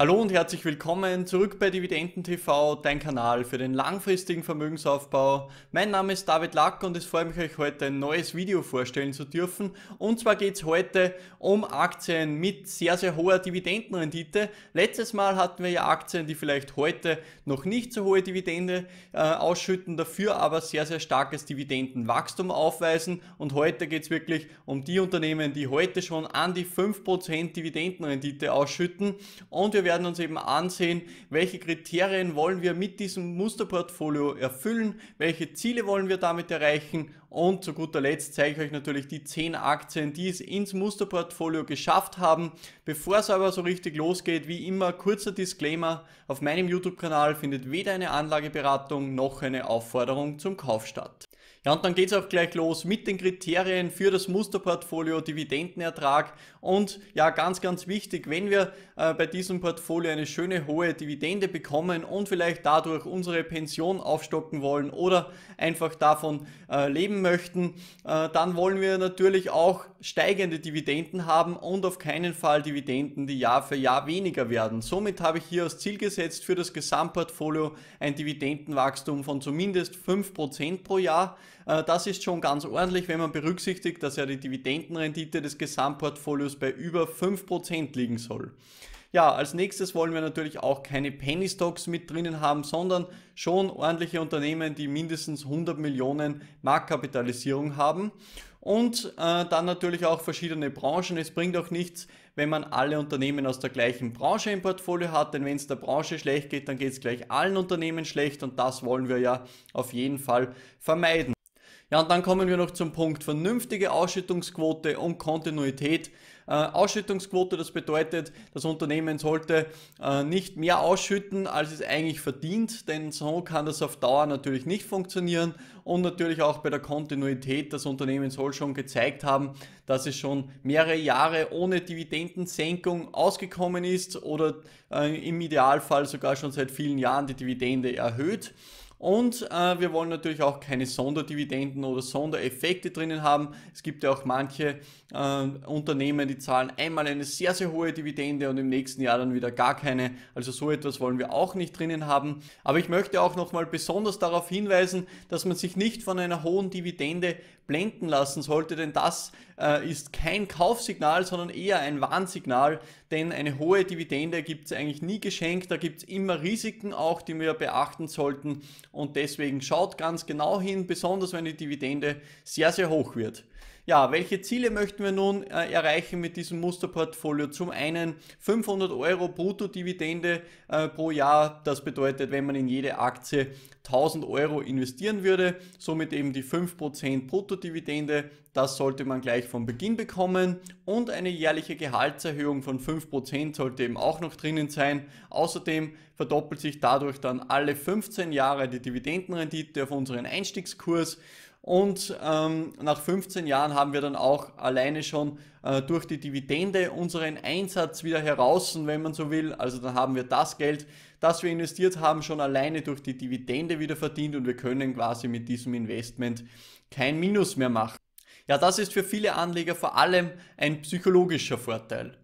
Hallo und herzlich willkommen zurück bei Dividenden TV, dein Kanal für den langfristigen Vermögensaufbau. Mein Name ist David Lack und es freut mich, euch heute ein neues Video vorstellen zu dürfen. Und zwar geht es heute um Aktien mit sehr, sehr hoher Dividendenrendite. Letztes Mal hatten wir ja Aktien, die vielleicht heute noch nicht so hohe Dividende äh, ausschütten, dafür aber sehr, sehr starkes Dividendenwachstum aufweisen. Und heute geht es wirklich um die Unternehmen, die heute schon an die 5% Dividendenrendite ausschütten. Und wir werden uns eben ansehen, welche Kriterien wollen wir mit diesem Musterportfolio erfüllen, welche Ziele wollen wir damit erreichen und zu guter Letzt zeige ich euch natürlich die 10 Aktien, die es ins Musterportfolio geschafft haben. Bevor es aber so richtig losgeht, wie immer kurzer Disclaimer, auf meinem YouTube-Kanal findet weder eine Anlageberatung noch eine Aufforderung zum Kauf statt. Ja, und dann geht's auch gleich los mit den Kriterien für das Musterportfolio, Dividendenertrag. Und ja, ganz, ganz wichtig, wenn wir äh, bei diesem Portfolio eine schöne hohe Dividende bekommen und vielleicht dadurch unsere Pension aufstocken wollen oder einfach davon äh, leben möchten, äh, dann wollen wir natürlich auch steigende Dividenden haben und auf keinen Fall Dividenden, die Jahr für Jahr weniger werden. Somit habe ich hier als Ziel gesetzt für das Gesamtportfolio ein Dividendenwachstum von zumindest 5% pro Jahr. Äh, das ist schon ganz ordentlich, wenn man berücksichtigt, dass ja die Dividendenrendite des Gesamtportfolios bei über 5% liegen soll. Ja, als nächstes wollen wir natürlich auch keine Penny Stocks mit drinnen haben, sondern schon ordentliche Unternehmen, die mindestens 100 Millionen Marktkapitalisierung haben und äh, dann natürlich auch verschiedene Branchen. Es bringt auch nichts, wenn man alle Unternehmen aus der gleichen Branche im Portfolio hat, denn wenn es der Branche schlecht geht, dann geht es gleich allen Unternehmen schlecht und das wollen wir ja auf jeden Fall vermeiden. Ja, und dann kommen wir noch zum Punkt vernünftige Ausschüttungsquote und Kontinuität. Äh, Ausschüttungsquote. Das bedeutet, das Unternehmen sollte äh, nicht mehr ausschütten, als es eigentlich verdient, denn so kann das auf Dauer natürlich nicht funktionieren. Und natürlich auch bei der Kontinuität. Das Unternehmen soll schon gezeigt haben, dass es schon mehrere Jahre ohne Dividendensenkung ausgekommen ist oder äh, im Idealfall sogar schon seit vielen Jahren die Dividende erhöht. Und äh, wir wollen natürlich auch keine Sonderdividenden oder Sondereffekte drinnen haben. Es gibt ja auch manche äh, Unternehmen, die zahlen einmal eine sehr, sehr hohe Dividende und im nächsten Jahr dann wieder gar keine. Also so etwas wollen wir auch nicht drinnen haben. Aber ich möchte auch nochmal besonders darauf hinweisen, dass man sich nicht von einer hohen Dividende blenden lassen sollte, denn das äh, ist kein Kaufsignal, sondern eher ein Warnsignal, denn eine hohe Dividende gibt es eigentlich nie geschenkt, da gibt es immer Risiken auch, die wir beachten sollten und deswegen schaut ganz genau hin, besonders wenn die Dividende sehr, sehr hoch wird. Ja, welche Ziele möchten wir nun äh, erreichen mit diesem Musterportfolio? Zum einen 500 Euro Bruttodividende äh, pro Jahr. Das bedeutet, wenn man in jede Aktie 1000 Euro investieren würde, somit eben die 5% Bruttodividende, das sollte man gleich vom Beginn bekommen und eine jährliche Gehaltserhöhung von 5% sollte eben auch noch drinnen sein. Außerdem verdoppelt sich dadurch dann alle 15 Jahre die Dividendenrendite auf unseren Einstiegskurs. Und ähm, nach 15 Jahren haben wir dann auch alleine schon äh, durch die Dividende unseren Einsatz wieder heraus, wenn man so will. Also dann haben wir das Geld, das wir investiert haben, schon alleine durch die Dividende wieder verdient und wir können quasi mit diesem Investment kein Minus mehr machen. Ja, das ist für viele Anleger vor allem ein psychologischer Vorteil.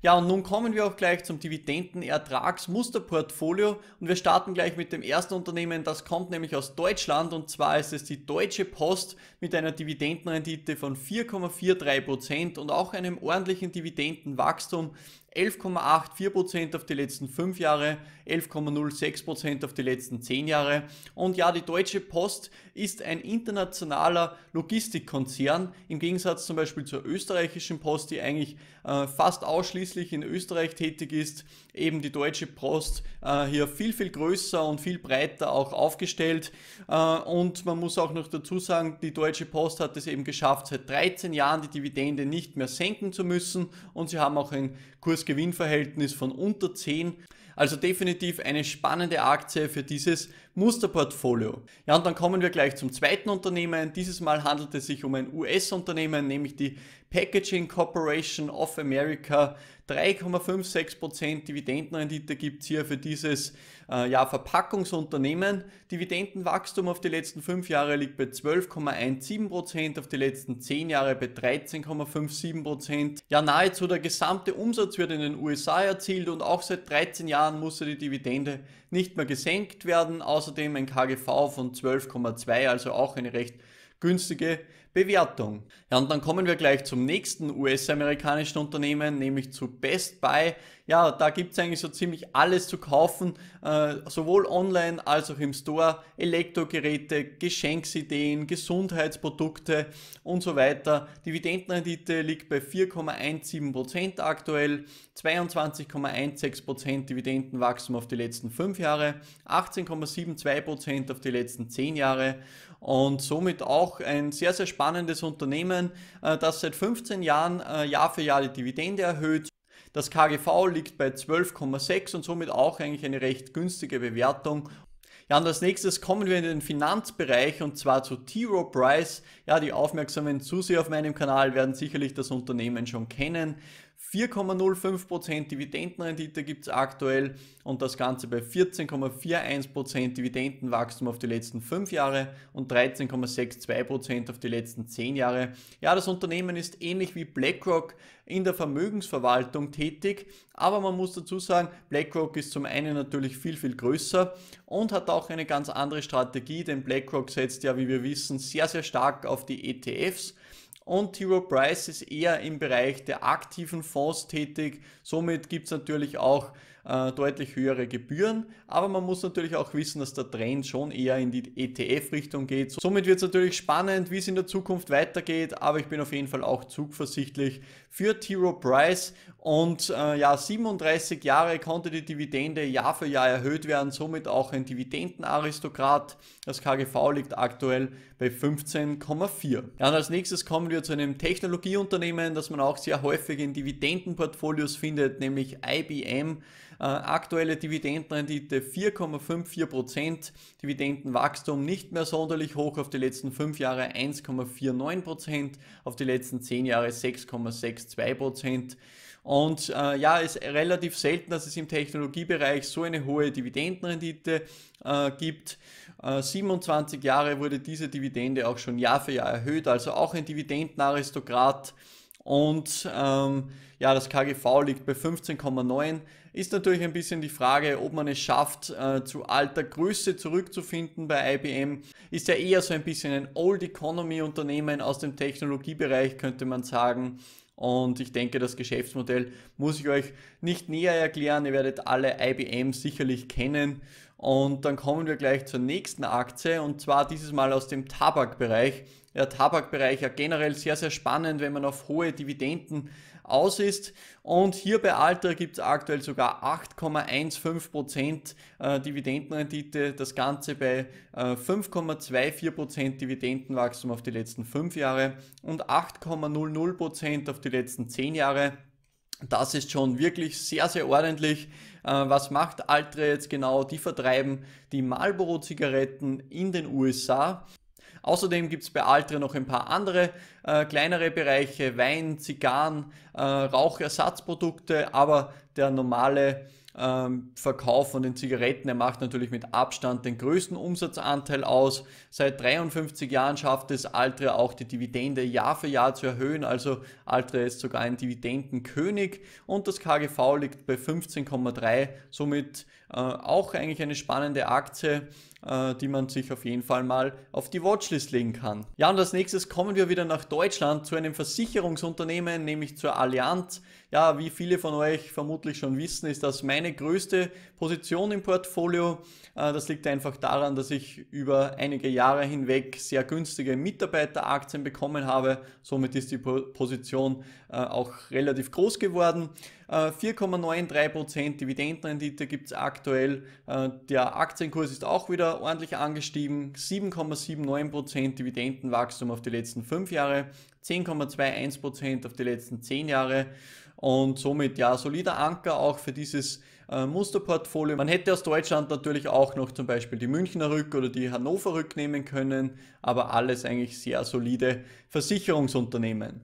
Ja, und nun kommen wir auch gleich zum Dividendenertragsmusterportfolio und wir starten gleich mit dem ersten Unternehmen, das kommt nämlich aus Deutschland und zwar ist es die Deutsche Post mit einer Dividendenrendite von 4,43% und auch einem ordentlichen Dividendenwachstum 11,84% auf die letzten 5 Jahre, 11,06% auf die letzten 10 Jahre. Und ja, die Deutsche Post ist ein internationaler Logistikkonzern, im Gegensatz zum Beispiel zur österreichischen Post, die eigentlich äh, fast ausschließlich in Österreich tätig ist, eben die Deutsche Post äh, hier viel, viel größer und viel breiter auch aufgestellt. Äh, und man muss auch noch dazu sagen, die Deutsche Post hat es eben geschafft, seit 13 Jahren die Dividende nicht mehr senken zu müssen und sie haben auch ein Kurs Kursgewinnverhältnis von unter 10. Also definitiv eine spannende Aktie für dieses Musterportfolio. Ja, und dann kommen wir gleich zum zweiten Unternehmen. Dieses Mal handelt es sich um ein US-Unternehmen, nämlich die Packaging Corporation of America. 3,56% Dividendenrendite gibt es hier für dieses äh, ja, Verpackungsunternehmen. Dividendenwachstum auf die letzten 5 Jahre liegt bei 12,17%, auf die letzten 10 Jahre bei 13,57%. Ja, nahezu der gesamte Umsatz wird in den USA erzielt und auch seit 13 Jahren musste die Dividende nicht mehr gesenkt werden. Außerdem ein KGV von 12,2, also auch eine recht günstige Bewertung. Ja, und dann kommen wir gleich zum nächsten US-amerikanischen Unternehmen, nämlich zu Best Buy. Ja, da gibt's eigentlich so ziemlich alles zu kaufen, äh, sowohl online als auch im Store. Elektrogeräte, Geschenksideen, Gesundheitsprodukte und so weiter. Dividendenrendite liegt bei 4,17% aktuell, 22,16% Dividendenwachstum auf die letzten 5 Jahre, 18,72% auf die letzten 10 Jahre und somit auch ein sehr, sehr spannendes Unternehmen, äh, das seit 15 Jahren äh, Jahr für Jahr die Dividende erhöht. Das KGV liegt bei 12,6 und somit auch eigentlich eine recht günstige Bewertung. Ja, und als nächstes kommen wir in den Finanzbereich und zwar zu T. Rowe Price. Ja, die aufmerksamen Zuseher auf meinem Kanal werden sicherlich das Unternehmen schon kennen. 4,05% Dividendenrendite gibt es aktuell und das Ganze bei 14,41% Dividendenwachstum auf die letzten 5 Jahre und 13,62% auf die letzten 10 Jahre. Ja, das Unternehmen ist ähnlich wie BlackRock in der Vermögensverwaltung tätig, aber man muss dazu sagen, BlackRock ist zum einen natürlich viel, viel größer und hat auch eine ganz andere Strategie, denn BlackRock setzt ja, wie wir wissen, sehr, sehr stark auf die ETFs und Hero Price ist eher im Bereich der aktiven Fonds tätig. Somit gibt es natürlich auch äh, deutlich höhere Gebühren. Aber man muss natürlich auch wissen, dass der Trend schon eher in die ETF-Richtung geht. Somit wird es natürlich spannend, wie es in der Zukunft weitergeht. Aber ich bin auf jeden Fall auch zuversichtlich für Tiro Price. Und äh, ja, 37 Jahre konnte die Dividende Jahr für Jahr erhöht werden, somit auch ein Dividendenaristokrat. Das KGV liegt aktuell bei 15,4. Ja, und als nächstes kommen wir zu einem Technologieunternehmen, das man auch sehr häufig in Dividendenportfolios findet, nämlich IBM. Äh, aktuelle Dividendenrendite 4,54%, Dividendenwachstum nicht mehr sonderlich hoch, auf die letzten 5 Jahre 1,49%, auf die letzten 10 Jahre 6,62%. Und äh, ja, es ist relativ selten, dass es im Technologiebereich so eine hohe Dividendenrendite äh, gibt. Äh, 27 Jahre wurde diese Dividende auch schon Jahr für Jahr erhöht, also auch ein Dividendenaristokrat. Und ähm, ja, das KGV liegt bei 15,9. Ist natürlich ein bisschen die Frage, ob man es schafft, äh, zu alter Größe zurückzufinden bei IBM. Ist ja eher so ein bisschen ein Old Economy Unternehmen aus dem Technologiebereich, könnte man sagen. Und ich denke, das Geschäftsmodell muss ich euch nicht näher erklären. Ihr werdet alle IBM sicherlich kennen. Und dann kommen wir gleich zur nächsten Aktie und zwar dieses Mal aus dem Tabakbereich ja, Tabakbereich ja generell sehr, sehr spannend, wenn man auf hohe Dividenden aus ist. Und hier bei Alter gibt es aktuell sogar 8,15% äh, Dividendenrendite. Das Ganze bei 5,24% äh, Dividendenwachstum auf die letzten 5 Jahre und 8,00% auf die letzten 10 Jahre. Das ist schon wirklich sehr, sehr ordentlich. Äh, was macht Altre jetzt genau? Die vertreiben die Marlboro-Zigaretten in den USA Außerdem gibt es bei Altria noch ein paar andere äh, kleinere Bereiche, Wein, Zigarren, äh, Rauchersatzprodukte, aber der normale ähm, Verkauf von den Zigaretten. Er macht natürlich mit Abstand den größten Umsatzanteil aus. Seit 53 Jahren schafft es Altria auch die Dividende Jahr für Jahr zu erhöhen. Also Altria ist sogar ein Dividendenkönig und das KGV liegt bei 15,3. Somit äh, auch eigentlich eine spannende Aktie äh, die man sich auf jeden Fall mal auf die Watchlist legen kann. Ja, und als nächstes kommen wir wieder nach Deutschland zu einem Versicherungsunternehmen, nämlich zur Allianz. Ja, wie viele von euch vermutlich schon wissen, ist das meine größte Position im Portfolio. Äh, das liegt einfach daran, dass ich über einige Jahre hinweg sehr günstige Mitarbeiteraktien bekommen habe. Somit ist die Position äh, auch relativ groß geworden. 4,93% äh, Dividendenrendite gibt es aktuell. Der Aktienkurs ist auch wieder ordentlich angestiegen. 7,79% Dividendenwachstum auf die letzten 5 Jahre, 10,21% auf die letzten 10 Jahre und somit ja solider Anker auch für dieses äh, Musterportfolio. Man hätte aus Deutschland natürlich auch noch zum Beispiel die Münchner Rück oder die Hannover Rück nehmen können, aber alles eigentlich sehr solide Versicherungsunternehmen.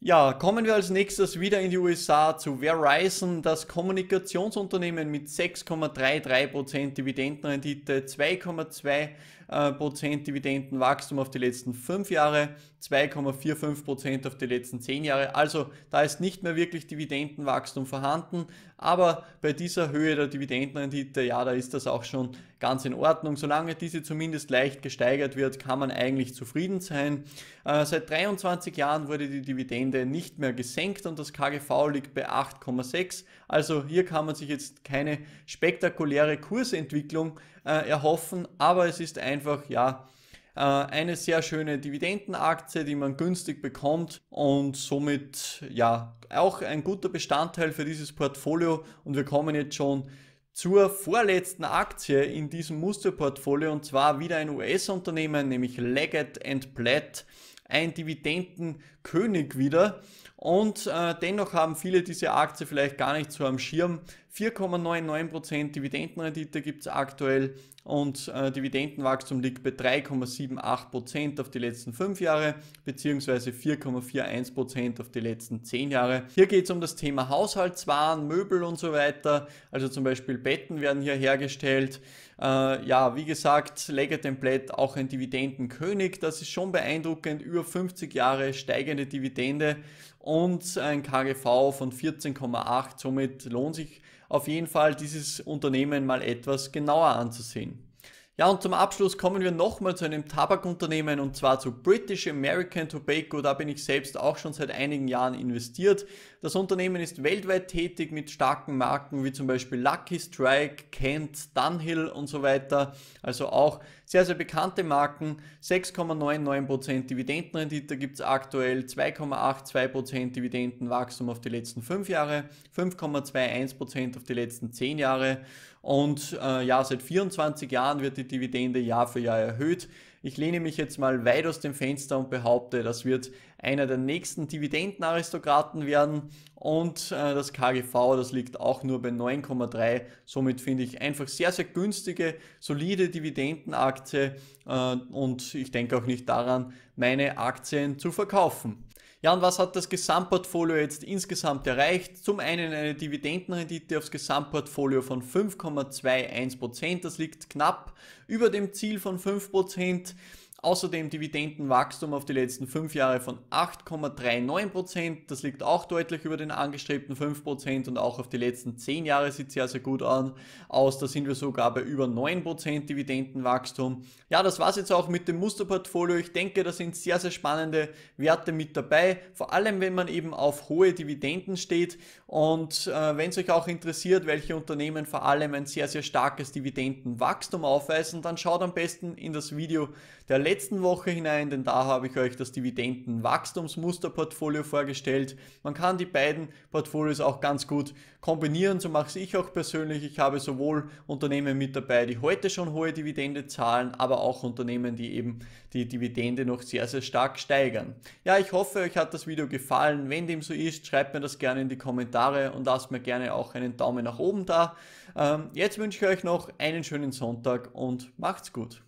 Ja, kommen wir als nächstes wieder in die USA zu Verizon, das Kommunikationsunternehmen mit 6,33% Dividendenrendite, 2,2 äh, Prozent Dividendenwachstum auf die letzten fünf Jahre, 2,45 Prozent auf die letzten zehn Jahre. Also da ist nicht mehr wirklich Dividendenwachstum vorhanden, aber bei dieser Höhe der Dividendenrendite, ja, da ist das auch schon ganz in Ordnung. Solange diese zumindest leicht gesteigert wird, kann man eigentlich zufrieden sein. Äh, seit 23 Jahren wurde die Dividende nicht mehr gesenkt und das KGV liegt bei 8,6. Also hier kann man sich jetzt keine spektakuläre Kursentwicklung äh, erhoffen, aber es ist einfach, ja, äh, eine sehr schöne Dividendenaktie, die man günstig bekommt und somit, ja, auch ein guter Bestandteil für dieses Portfolio und wir kommen jetzt schon zur vorletzten Aktie in diesem Musterportfolio und zwar wieder ein US-Unternehmen, nämlich Leggett Platt, ein Dividendenkönig wieder. Und äh, dennoch haben viele diese Aktie vielleicht gar nicht so am Schirm, 4,99% Dividendenrendite gibt es aktuell und äh, Dividendenwachstum liegt bei 3,78% auf die letzten 5 Jahre beziehungsweise 4,41% auf die letzten 10 Jahre. Hier geht es um das Thema Haushaltswaren, Möbel und so weiter. Also zum Beispiel Betten werden hier hergestellt. Äh, ja, wie gesagt, Legatemplate auch ein Dividendenkönig. Das ist schon beeindruckend. Über 50 Jahre steigende Dividende und ein KGV von 14,8. Somit lohnt sich auf jeden Fall dieses Unternehmen mal etwas genauer anzusehen. Ja, und zum Abschluss kommen wir nochmal zu einem Tabakunternehmen und zwar zu British American Tobacco. Da bin ich selbst auch schon seit einigen Jahren investiert. Das Unternehmen ist weltweit tätig mit starken Marken wie zum Beispiel Lucky Strike, Kent, Dunhill und so weiter. Also auch sehr, sehr bekannte Marken. 6,99% Dividendenrendite gibt es aktuell, 2,82% Dividendenwachstum auf die letzten 5 Jahre, 5,21% auf die letzten 10 Jahre. Und äh, ja, seit 24 Jahren wird die die Dividende Jahr für Jahr erhöht. Ich lehne mich jetzt mal weit aus dem Fenster und behaupte, das wird einer der nächsten Dividendenaristokraten werden und äh, das KGV, das liegt auch nur bei 9,3. Somit finde ich einfach sehr, sehr günstige, solide Dividendenaktie äh, und ich denke auch nicht daran, meine Aktien zu verkaufen. Ja, und was hat das Gesamtportfolio jetzt insgesamt erreicht? Zum einen eine Dividendenrendite aufs Gesamtportfolio von 5,21%. Das liegt knapp über dem Ziel von 5%. Außerdem Dividendenwachstum auf die letzten fünf Jahre von 8,39%. Das liegt auch deutlich über den angestrebten 5% und auch auf die letzten zehn Jahre sieht sehr, sehr gut an aus. Da sind wir sogar bei über 9% Dividendenwachstum. Ja, das war es jetzt auch mit dem Musterportfolio. Ich denke, da sind sehr, sehr spannende Werte mit dabei. Vor allem, wenn man eben auf hohe Dividenden steht. Und äh, wenn es euch auch interessiert, welche Unternehmen vor allem ein sehr, sehr starkes Dividendenwachstum aufweisen, dann schaut am besten in das Video der letzten letzten Woche hinein, denn da habe ich euch das Dividendenwachstumsmusterportfolio vorgestellt. Man kann die beiden Portfolios auch ganz gut kombinieren, so mache ich auch persönlich. Ich habe sowohl Unternehmen mit dabei, die heute schon hohe Dividende zahlen, aber auch Unternehmen, die eben die Dividende noch sehr, sehr stark steigern. Ja, ich hoffe, euch hat das Video gefallen. Wenn dem so ist, schreibt mir das gerne in die Kommentare und lasst mir gerne auch einen Daumen nach oben da. Ähm, jetzt wünsche ich euch noch einen schönen Sonntag und macht's gut.